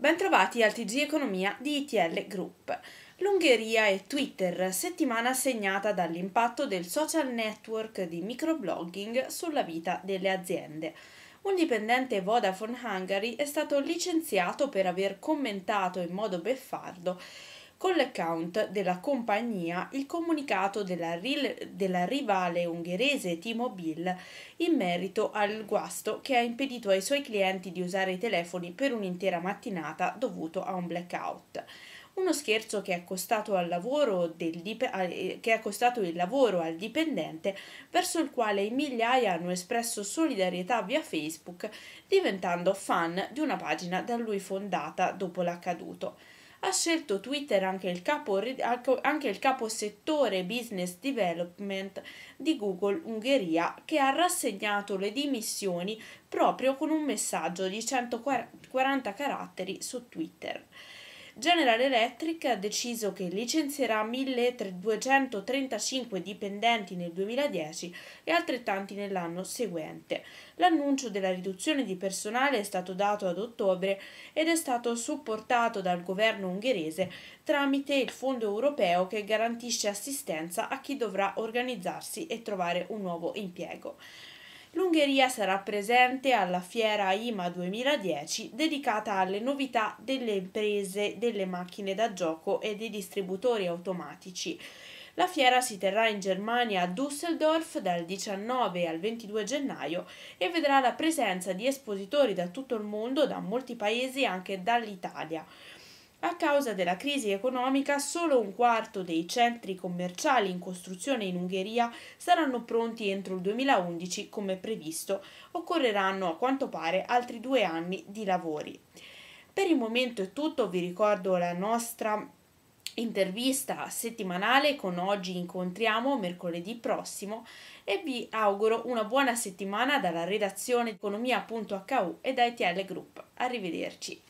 Bentrovati al TG Economia di ITL Group. L'Ungheria e Twitter, settimana segnata dall'impatto del social network di microblogging sulla vita delle aziende. Un dipendente Vodafone Hungary è stato licenziato per aver commentato in modo beffardo con l'account della compagnia il comunicato della, ril- della rivale ungherese T-Mobile in merito al guasto che ha impedito ai suoi clienti di usare i telefoni per un'intera mattinata dovuto a un blackout uno scherzo che ha costato, dip- eh, che ha costato il lavoro al dipendente verso il quale in migliaia hanno espresso solidarietà via Facebook diventando fan di una pagina da lui fondata dopo l'accaduto ha scelto Twitter anche il, capo, anche il capo settore business development di Google Ungheria che ha rassegnato le dimissioni proprio con un messaggio di 140 caratteri su Twitter. General Electric ha deciso che licenzierà 1235 dipendenti nel 2010 e altrettanti nell'anno seguente. L'annuncio della riduzione di personale è stato dato ad ottobre ed è stato supportato dal governo ungherese tramite il fondo europeo che garantisce assistenza a chi dovrà organizzarsi e trovare un nuovo impiego l'Ungheria sarà presente alla fiera IMA 2010 dedicata alle novità delle imprese, delle macchine da gioco e dei distributori automatici. La fiera si terrà in Germania a Düsseldorf dal 19 al 22 gennaio e vedrà la presenza di espositori da tutto il mondo, da molti paesi e anche dall'Italia. A causa della crisi economica, solo un quarto dei centri commerciali in costruzione in Ungheria saranno pronti entro il 2011 come previsto. Occorreranno a quanto pare altri due anni di lavori. Per il momento è tutto, vi ricordo la nostra intervista settimanale con oggi incontriamo mercoledì prossimo e vi auguro una buona settimana dalla redazione economia.hu e da ETL Group. Arrivederci.